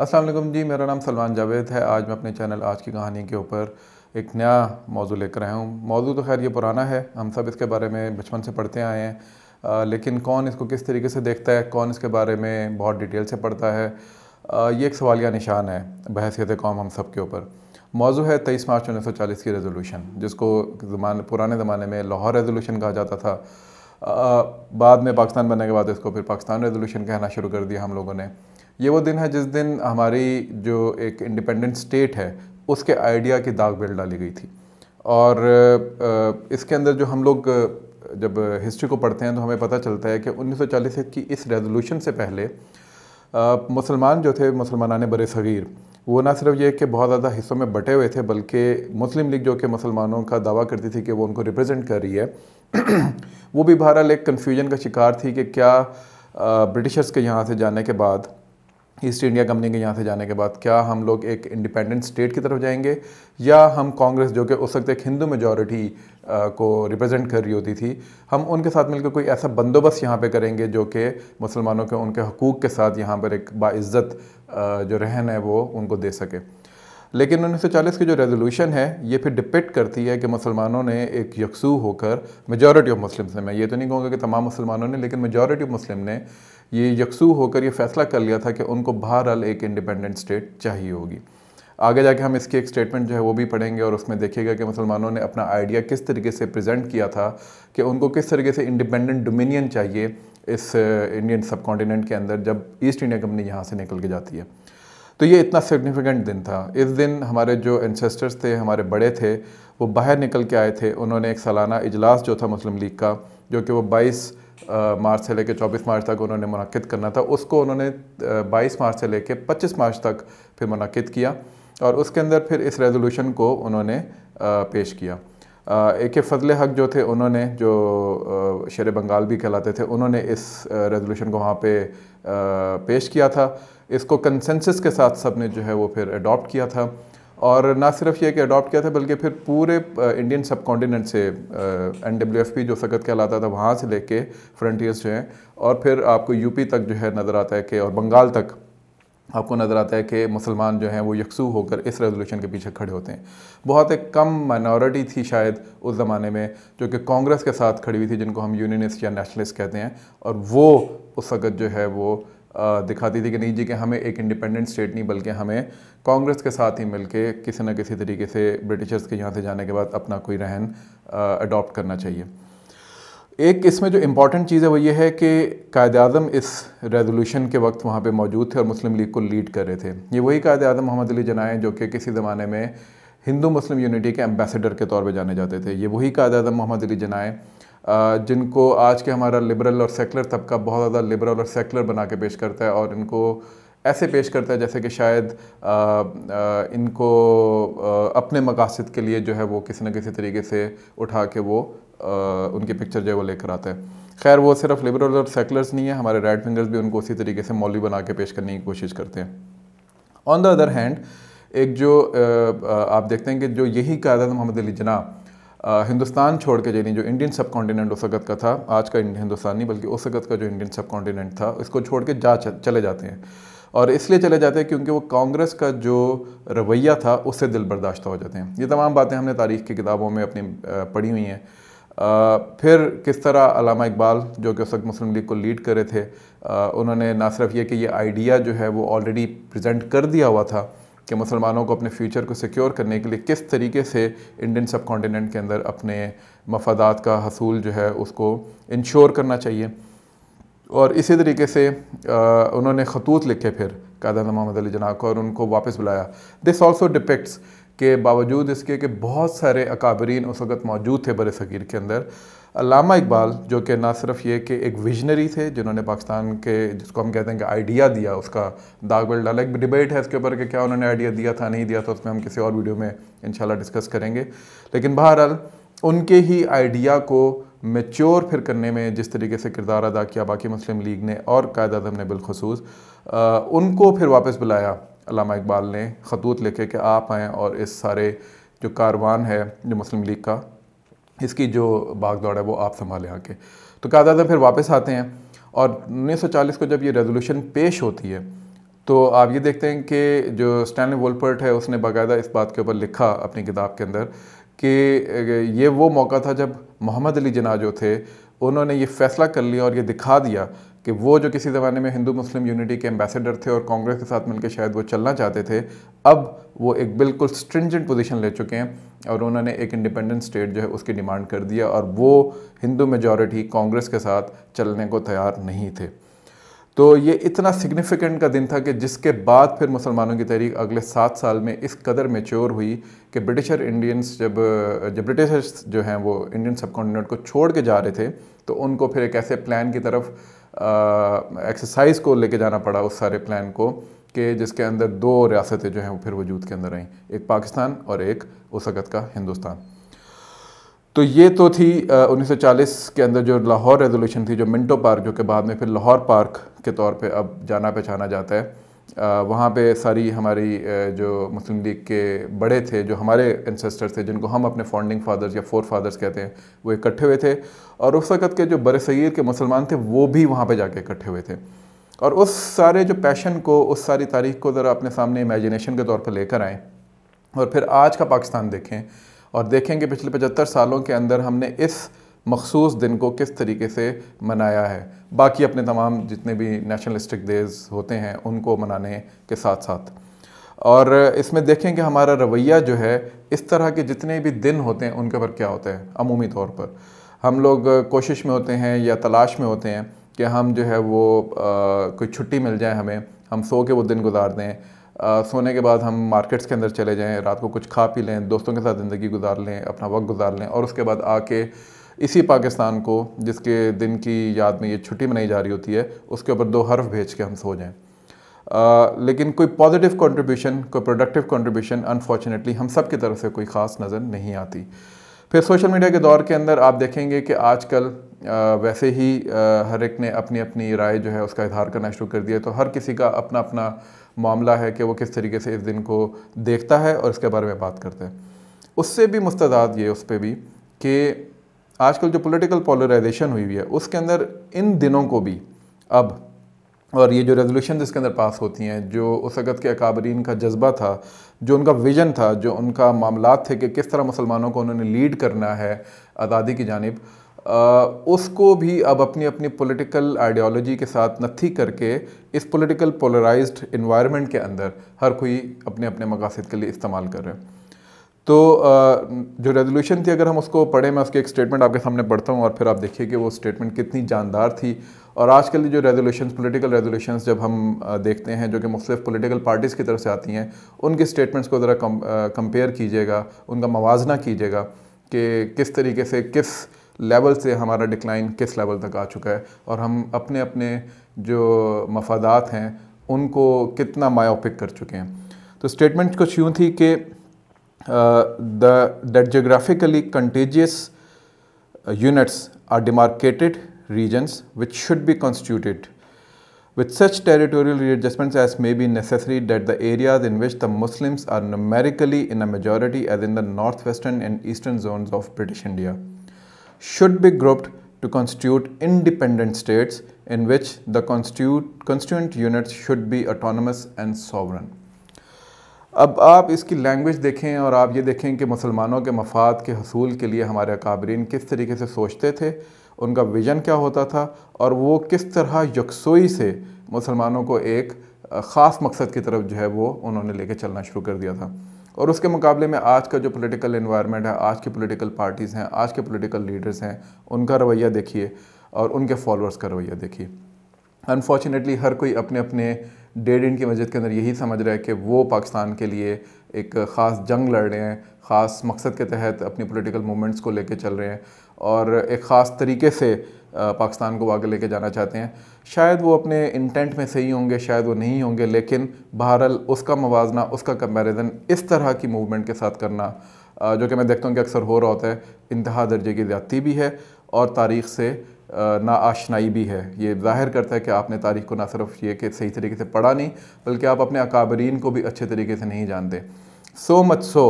असलम जी मेरा नाम सलमान जावेद है आज मैं अपने चैनल आज की कहानी के ऊपर एक नया मौजू लेकर आया हूँ मौजू तो खैर ये पुराना है हम सब इसके बारे में बचपन से पढ़ते आए हैं आ, लेकिन कौन इसको किस तरीके से देखता है कौन इसके बारे में बहुत डिटेल से पढ़ता है आ, ये एक सवालिया निशान है बहसीत कौम हम सब के ऊपर मौजू है तेईस मार्च उन्नीस सौ चालीस की रेजोलूशन जिसको जमान पुराने ज़माने में लाहौर रेजोलूशन कहा जाता था आ, बाद में पाकिस्तान बनने के बाद इसको फिर पाकिस्तान रेजोलूशन कहना शुरू कर दिया हम लोगों ने ये वो दिन है जिस दिन हमारी जो एक इंडिपेंडेंट स्टेट है उसके आइडिया की दाग बेल डाली गई थी और इसके अंदर जो हम लोग जब हिस्ट्री को पढ़ते हैं तो हमें पता चलता है कि 1940 की इस रेजोल्यूशन से पहले मुसलमान जो थे मुसलमान बर सग़ीर वो ना सिर्फ ये कि बहुत ज़्यादा हिस्सों में बटे हुए थे बल्कि मुस्लिम लीग जो कि मुसलमानों का दावा करती थी कि वो उनको रिप्रेजेंट कर रही है वो भी बहरहाल एक कन्फ्यूजन का शिकार थी कि क्या ब्रिटिशर्स के यहाँ से जाने के बाद ईस्ट इंडिया कंपनी के यहाँ से जाने के बाद क्या हम लोग एक इंडिपेंडेंट स्टेट की तरफ जाएंगे या हम कांग्रेस जो कि उस वक्त एक हिंदू मेजोरिटी को रिप्रेजेंट कर रही होती थी हम उनके साथ मिलकर कोई ऐसा बंदोबस्त यहाँ पे करेंगे जो कि मुसलमानों के उनके हकूक़ के साथ यहाँ पर एक बाज़्ज़त जो रहन है वो उनको दे सके लेकिन चालीस की जो रेजोल्यूशन है ये फिर डिपेंड करती है कि मुसलमानों ने एक यकसू होकर मेजॉरिटी ऑफ मुस्लिम ने मैं ये तो नहीं कहूँगा कि तमाम मुसलमानों ने लेकिन मेजॉरिटी ऑफ मुस्लिम ने ये यकसू होकर ये फैसला कर लिया था कि उनको बहरहाल एक इंडिपेंडेंट स्टेट चाहिए होगी आगे जाके हम इसकी एक स्टेटमेंट जो है वो भी पढ़ेंगे और उसमें देखिएगा कि मुसलमानों ने अपना आइडिया किस तरीके से प्रेजेंट किया था कि उनको किस तरीके से इंडिपेंडेंट डोमिनियन चाहिए इस इंडियन uh, सब के अंदर जब ईस्ट इंडिया कंपनी यहाँ से निकल के जाती है तो ये इतना सिग्निफिकेंट दिन था इस दिन हमारे जो एनसेस्टर्स थे हमारे बड़े थे वो बाहर निकल के आए थे उन्होंने एक सालाना इजलास जो था मुस्लिम लीग का जो कि वो 22 मार्च से लेकर 24 मार्च तक उन्होंने मनक़द करना था उसको उन्होंने 22 मार्च से लेकर 25 मार्च तक फिर मनक़द किया और उसके अंदर फिर इस रेजोल्यूशन को उन्होंने पेश किया ए के फजल हक जो थे उन्होंने जो शेर बंगाल भी कहलाते थे उन्होंने इस रेजोल्यूशन को वहाँ पे पेश किया था इसको कंसेंसस के साथ सब ने जो है वो फिर अडॉप्ट किया था और ना सिर्फ ये कि अडॉप्ट किया था बल्कि फिर पूरे इंडियन सब से एन डब्ल्यू एफ पी जो सकत कहलाता था वहाँ से लेके फ्रंटियर्स जो हैं और फिर आपको यूपी तक जो है नज़र आता है कि और बंगाल तक आपको नज़र आता है कि मुसलमान जो हैं वो यकसू होकर इस रेजोल्यूशन के पीछे खड़े होते हैं बहुत एक कम माइनॉरिटी थी शायद उस ज़माने में जो कि कांग्रेस के साथ खड़ी हुई थी जिनको हम यूनियनिस्ट या नेशनलिस्ट कहते हैं और वो उस वक़्त जो है वो दिखाती थी कि नहीं जी कि हमें एक इंडिपेंडेंट स्टेट नहीं बल्कि हमें कांग्रेस के साथ ही मिलके किसी न किसी तरीके से ब्रिटिशर्स के यहाँ से जाने के बाद अपना कोई रहन अडॉप्ट करना चाहिए एक इसमें जो इम्पॉर्टेंट चीज़ है वो ये है कि कायद अजम इस रेजोल्यूशन के वक्त वहाँ पर मौजूद थे और मुस्लिम लीग को लीड कर रहे थे ये वही कायद अजम मोहम्मद अली जना जो कि किसी ज़माने में हिंदू मुस्लिम यूनिटी के एम्बेसडर के तौर पर जाने जाते थे ये वही कायद अजम मोहम्मद अली जना जिनको आज के हमारा लिबरल और सेकुलर तबका बहुत ज़्यादा लिबरल और सेकुलर बना के पेश करता है और इनको ऐसे पेश करता है जैसे कि शायद आ, आ, इनको आ, अपने मकासद के लिए जो है वो किसी न किसी तरीके से उठा के वो आ, उनकी पिक्चर जो है वो लेकर आता है खैर वो सिर्फ लिबरल और सेकुलर्स नहीं है हमारे राइट विंगर्स भी उनको उसी तरीके से मौली बना के पेश करने की कोशिश करते हैं ऑन द अदर हैंड एक जो आप देखते हैं कि जो यही कायदा मोहम्मद अली जना हिंदुस्तान छोड़ के यानी जो इंडियन सब कॉन्टीनेंट उस वक्त का था आज का हिंदुस्तान नहीं बल्कि उस वक्त का जो इंडियन सब कॉन्टीनेंट था इसको छोड़ के जा चले जाते हैं और इसलिए चले जाते हैं क्योंकि वो कांग्रेस का जो रवैया था उससे दिल बर्दाश्त हो जाते हैं ये तमाम बातें हमने तारीख़ की किताबों में अपनी पढ़ी हुई हैं फिर किस तरह अलामा इकबाल जो कि उस वक्त मुस्लिम लीग को लीड करे थे आ, उन्होंने ना सिर्फ ये कि ये आइडिया जो है वो ऑलरेडी प्रजेंट कर दिया हुआ था कि मुसलमानों को अपने फ्यूचर को सिक्योर करने के लिए किस तरीके से इंडियन सब कॉन्टीनेंट के अंदर अपने मफादात का हसूल जो है उसको इंश्योर करना चाहिए और इसी तरीके से आ, उन्होंने खतूत लिखे फिर कादा मोहम्मद अली जना को और उनको वापस बुलाया दिस ऑल्सो डिपेक्ट्स के बावजूद इसके कि बहुत सारे अकाबरीन उस वक़्त मौजूद थे बर सग़ीर के अंदर अलामा इकबाल जो कि ना सिर्फ ये कि एक विजनरी थे जिन्होंने पाकिस्तान के जिसको हम कहते हैं कि आइडिया दिया उसका दाग बल डाला एक डिबेट है इसके ऊपर कि क्या उन्होंने आइडिया दिया था नहीं दिया था उसमें हम किसी और वीडियो में इनशाला डिस्कस करेंगे लेकिन बहरहाल उनके ही आइडिया को मेच्योर फिर करने में जिस तरीके से किरदार अदा किया बाकी मुस्लिम लीग ने और कायद अजम ने बिलखसूस उनको फिर वापस बुलाया अलामा इकबाल ने खतूत लिखे कि आप आएँ और इस सारे जो कारवान है जो मुस्लिम लीग का इसकी जो बाग दौड़ है वो आप संभालें आके तो कायदा फिर वापस आते हैं और 1940 को जब ये रेजोल्यूशन पेश होती है तो आप ये देखते हैं कि जो स्टैन वोल्पर्ट है उसने बाकायदा इस बात के ऊपर लिखा अपनी किताब के अंदर कि ये वो मौका था जब मोहम्मद अली जना जो थे उन्होंने ये फ़ैसला कर लिया और ये दिखा दिया कि वो जो किसी ज़माने में हिंदू मुस्लिम यूनिटी के एम्बेसडर थे और कांग्रेस के साथ मिलकर शायद वो चलना चाहते थे अब वो एक बिल्कुल स्ट्रिंजेंट पोजीशन ले चुके हैं और उन्होंने एक इंडिपेंडेंट स्टेट जो है उसकी डिमांड कर दिया और वो हिंदू मेजॉरिटी कांग्रेस के साथ चलने को तैयार नहीं थे तो ये इतना सिग्निफिकेंट का दिन था कि जिसके बाद फिर मुसलमानों की तहरीक अगले सात साल में इस कदर मेच्योर हुई कि ब्रिटिशर इंडियंस जब जब ब्रिटिशर्स जो हैं वो इंडियन सब को छोड़ के जा रहे थे तो उनको फिर एक ऐसे प्लान की तरफ एक्सरसाइज को लेके जाना पड़ा उस सारे प्लान को कि जिसके अंदर दो रियासतें जो हैं वो फिर वजूद के अंदर आई एक पाकिस्तान और एक उस वक़्त का हिंदुस्तान तो ये तो थी उन्नीस सौ चालीस के अंदर जो लाहौर रेजोल्यूशन थी जो मिंटो पार्क जो कि बाद में फिर लाहौर पार्क के तौर पे अब जाना पहचाना जाता है वहाँ पे सारी हमारी जो मुस्लिम लीग के बड़े थे जो हमारे एंसेस्टर्स थे जिनको हम अपने फाउंडिंग फादर्स या फोर फादर्स कहते हैं वो इकट्ठे हुए थे और उस वक़्त के जो बर सैर के मुसलमान थे वो भी वहाँ पे जाके इकट्ठे हुए थे और उस सारे जो पैशन को उस सारी तारीख को ज़रा अपने सामने इमेजिनेशन के तौर पर लेकर आएँ और फिर आज का पाकिस्तान देखें और देखें कि पिछले पचहत्तर सालों के अंदर हमने इस मखसूस दिन को किस तरीके से मनाया है बाकी अपने तमाम जितने भी नेशनलिस्टिक डेज़ होते हैं उनको मनाने के साथ साथ और इसमें देखें कि हमारा रवैया जो है इस तरह के जितने भी दिन होते हैं उनके ऊपर क्या होता है अमूमी तौर पर हम लोग कोशिश में होते हैं या तलाश में होते हैं कि हम जो है वो आ, कोई छुट्टी मिल जाए हमें हम सो के वो दिन गुजार दें आ, सोने के बाद हम मार्केट्स के अंदर चले जाएं रात को कुछ खा पी लें दोस्तों के साथ ज़िंदगी गुजार लें अपना वक्त गुजार लें और उसके बाद आके इसी पाकिस्तान को जिसके दिन की याद में ये छुट्टी मनाई जा रही होती है उसके ऊपर दो हर्फ भेज के हम सो जाएँ लेकिन कोई पॉजिटिव कंट्रीब्यूशन कोई प्रोडक्टिव कंट्रीब्यूशन अनफॉर्चुनेटली हम सब की तरफ से कोई ख़ास नज़र नहीं आती फिर सोशल मीडिया के दौर के अंदर आप देखेंगे कि आजकल वैसे ही हर एक ने अपनी अपनी राय जो है उसका इजहार करना शुरू कर दिया तो हर किसी का अपना अपना मामला है कि वो किस तरीके से इस दिन को देखता है और इसके बारे में बात करते हैं उससे भी मुस्तदाद ये उस पर भी कि आजकल जो पॉलिटिकल पोलराइजेशन हुई हुई है उसके अंदर इन दिनों को भी अब और ये जो रेजोल्यूशन इसके अंदर पास होती हैं जो उस वक़्त के अकाबरीन का जज्बा था जो उनका विजन था जो उनका मामला थे कि किस तरह मुसलमानों को उन्होंने लीड करना है आज़ादी की जानब उसको भी अब अपनी अपनी पॉलिटिकल आइडियोलॉजी के साथ नथी करके इस पॉलिटिकल पोलराइज्ड इन्वायरमेंट के अंदर हर कोई अपने अपने मकासद के लिए इस्तेमाल कर रहे हैं तो जो रेजोल्यूशन थी अगर हम उसको पढ़ें मैं उसके एक स्टेटमेंट आपके सामने पढ़ता हूँ और फिर आप देखिए कि वो स्टेटमेंट कितनी जानदार थी और आजकल जो रेजोल्यूशन पॉलिटिकल रेजोल्यूशन जब हम देखते हैं जो कि मुख्तलिफ पॉलिटिकल पार्टीज़ की तरफ से आती हैं उनके स्टेटमेंट्स को ज़रा कंपेयर कीजिएगा उनका मवाजना कीजिएगा कि किस तरीके से किस लेवल से हमारा डिक्लाइन किस लेवल तक आ चुका है और हम अपने अपने जो मफादात हैं उनको कितना मायोपिक कर चुके हैं तो स्टेटमेंट कुछ यूँ थी कि Uh, the, that geographically contagious uh, units are demarcated regions which should be constituted with such territorial readjustments as may be necessary that the areas in which the Muslims are numerically in a majority as in the northwestern and eastern zones of British India should be grouped to constitute independent states in which the constituent units should be autonomous and sovereign. अब आप इसकी language देखें और आप ये देखें कि मुसलमानों के मफाद के हसूल के लिए हमारे अकाबरीन किस तरीके से सोचते थे उनका विजन क्या होता था और वो किस तरह यकसोई से मुसलमानों को एक ख़ास मकसद की तरफ जो है वो उन्होंने लेके चलना शुरू कर दिया था और उसके मुकाबले में आज का जो पॉलिटिकल इन्वायरमेंट है आज की पॉलिटिकल पार्टीज़ हैं आज के पॉलिटिकल लीडर्स हैं उनका रवैया देखिए और उनके फॉलोअर्स का रवैया देखिए अनफॉर्चुनेटली हर कोई अपने अपने डेढ़ दिन की मस्जिद के अंदर यही समझ रहा है कि वो पाकिस्तान के लिए एक ख़ास जंग लड़ रहे हैं ख़ास मकसद के तहत अपनी पॉलिटिकल मूवमेंट्स को लेके चल रहे हैं और एक ख़ास तरीके से पाकिस्तान को आगे लेके जाना चाहते हैं शायद वो अपने इंटेंट में सही होंगे शायद वो नहीं होंगे लेकिन बहरहाल उसका मवाजना उसका कंपैरिजन इस तरह की मूवमेंट के साथ करना जो कि मैं देखता हूँ कि अक्सर हो रहा होता है इंतहा दर्जे की ज़्यादती भी है और तारीख से नाआशनाई भी है ये जाहिर करता है कि आपने तारीख़ को ना सिर्फ ये कि सही तरीके से पढ़ा नहीं बल्कि आप अपने अकाबरीन को भी अच्छे तरीके से नहीं जानते सो मच सो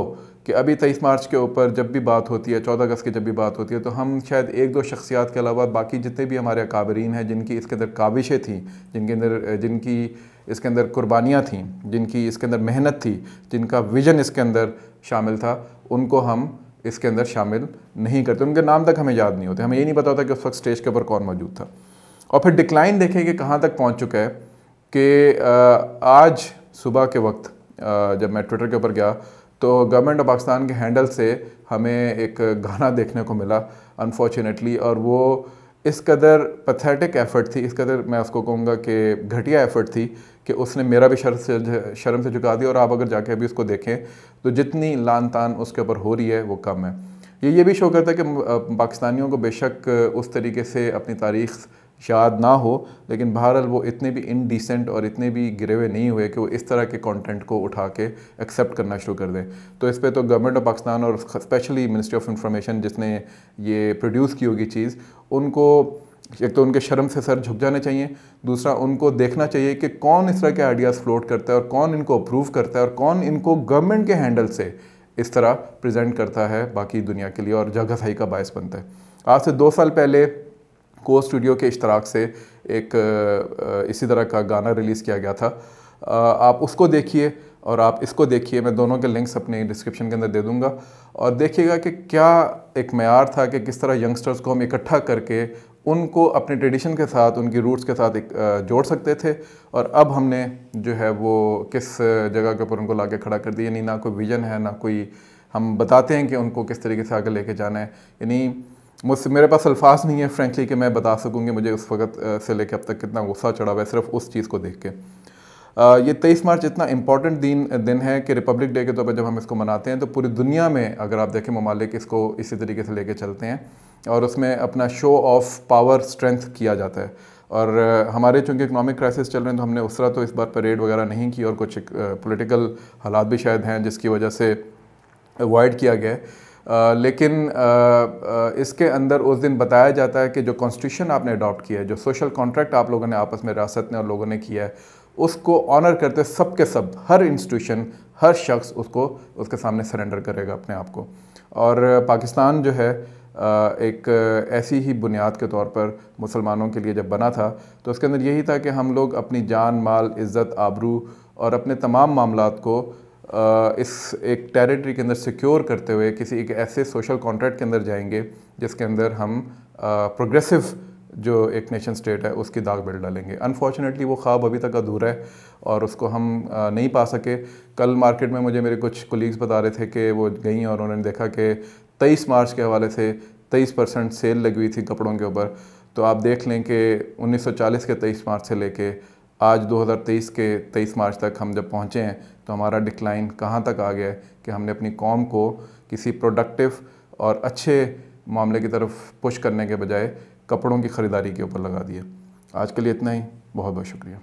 कि अभी तेईस मार्च के ऊपर जब भी बात होती है चौदह अगस्त की जब भी बात होती है तो हम शायद एक दो शख्सियात के अलावा बाकी जितने भी हमारे अकाबरीन हैं जिनकी इसके अंदर काविशें थी जिनके अंदर जिनकी इसके अंदर कुर्बानियाँ थीं जिनकी इसके अंदर मेहनत थी जिनका विजन इसके अंदर शामिल था उनको हम इसके अंदर शामिल नहीं करते उनके नाम तक हमें याद नहीं होते हमें ये नहीं पता होता कि उस वक्त स्टेज के ऊपर कौन मौजूद था और फिर डिक्लाइन देखें कि कहाँ तक पहुँच चुका है कि आज सुबह के वक्त जब मैं ट्विटर के ऊपर गया तो गवर्नमेंट ऑफ पाकिस्तान के हैंडल से हमें एक गाना देखने को मिला अनफॉर्चुनेटली और वो इस कदर पथेटिक एफ़र्ट थी इस कदर मैं उसको कहूँगा कि घटिया एफ़र्ट थी कि उसने मेरा भी शर्म से शर्म से झुका दिया और आप अगर जाके अभी उसको देखें तो जितनी लान तान उसके ऊपर हो रही है वो कम है ये ये भी शो करता है कि पाकिस्तानियों को बेशक उस तरीके से अपनी तारीख शायद ना हो लेकिन बहरहाल वो इतने भी इनडिसेंट और इतने भी गिरे हुए नहीं हुए कि वो इस तरह के कंटेंट को उठा के एक्सेप्ट करना शुरू कर दें तो इस पर तो गवर्नमेंट ऑफ पाकिस्तान और स्पेशली मिनिस्ट्री ऑफ इंफॉर्मेशन जिसने ये प्रोड्यूस की होगी चीज़ उनको एक तो उनके शर्म से सर झुक जाने चाहिए दूसरा उनको देखना चाहिए कि कौन इस तरह के आइडियाज़ फ्लोट करता है और कौन इनको अप्रूव करता है और कौन इनको गवर्नमेंट के हैंडल से इस तरह प्रेजेंट करता है बाकी दुनिया के लिए और जगह सही का बायस बनता है आज से दो साल पहले को स्टूडियो के इश्तराक से एक इसी तरह का गाना रिलीज़ किया गया था आप उसको देखिए और आप इसको देखिए मैं दोनों के लिंक्स अपने डिस्क्रिप्शन के अंदर दे दूंगा और देखिएगा कि क्या एक मैार था कि किस तरह यंगस्टर्स को हम इकट्ठा करके उनको अपने ट्रेडिशन के साथ उनकी रूट्स के साथ एक जोड़ सकते थे और अब हमने जो है वो किस जगह के ऊपर उनको ला के खड़ा कर दिया यानी ना कोई विजन है ना कोई हम बताते हैं कि उनको किस तरीके से आगे लेके जाना है यानी मुझसे मेरे पास अल्फाज नहीं है फ्रेंकली कि मैं बता सकूँ कि मुझे उस वक्त से लेकर अब तक कितना गुस्सा चढ़ा हुआ है सिर्फ उस चीज़ को देख के ये तेईस मार्च इतना इंपॉर्टेंट दिन दिन है कि रिपब्लिक डे के तौर पर जब हम इसको मनाते हैं तो पूरी दुनिया में अगर आप देखें ममालिक इसको इसी तरीके से लेके चलते हैं और उसमें अपना शो ऑफ पावर स्ट्रेंथ किया जाता है और हमारे चूँकि इकनॉमिक क्राइसिस चल रहे हैं तो हमने उस तरह तो इस बार परेड वगैरह नहीं की और कुछ पॉलिटिकल हालात भी शायद हैं जिसकी वजह से अवॉइड किया गया है आ, लेकिन आ, आ, इसके अंदर उस दिन बताया जाता है कि जो कॉन्स्टिट्यूशन आपने अडॉप्ट किया है जो सोशल कॉन्ट्रैक्ट आप लोगों ने आपस में रियासत ने और लोगों ने किया है उसको ऑनर करते सब के सब हर इंस्टीट्यूशन हर शख्स उसको उसके सामने सरेंडर करेगा अपने आप को और पाकिस्तान जो है एक ऐसी ही बुनियाद के तौर पर मुसलमानों के लिए जब बना था तो उसके अंदर यही था कि हम लोग अपनी जान माल इज़्ज़त आबरू और अपने तमाम मामला को इस एक टेरिटरी के अंदर सिक्योर करते हुए किसी एक ऐसे सोशल कॉन्ट्रैक्ट के अंदर जाएंगे जिसके अंदर हम प्रोग्रेसिव जो एक नेशन स्टेट है उसकी दाग बिल डालेंगे अनफॉर्चुनेटली वो ख्वाब अभी तक अधूरा है और उसको हम नहीं पा सके कल मार्केट में मुझे मेरे कुछ कोलीग्स बता रहे थे कि वो गई और उन्होंने देखा कि तेईस मार्च के हवाले से तेईस परसेंट सेल लगी हुई थी कपड़ों के ऊपर तो आप देख लें कि 1940 के तेईस मार्च से लेके आज 2023 के 23 मार्च तक हम जब पहुँचे हैं तो हमारा डिक्लाइन कहाँ तक आ गया है कि हमने अपनी कॉम को किसी प्रोडक्टिव और अच्छे मामले की तरफ पुश करने के बजाय कपड़ों की ख़रीदारी के ऊपर लगा दिया आज के लिए इतना ही बहुत बहुत शुक्रिया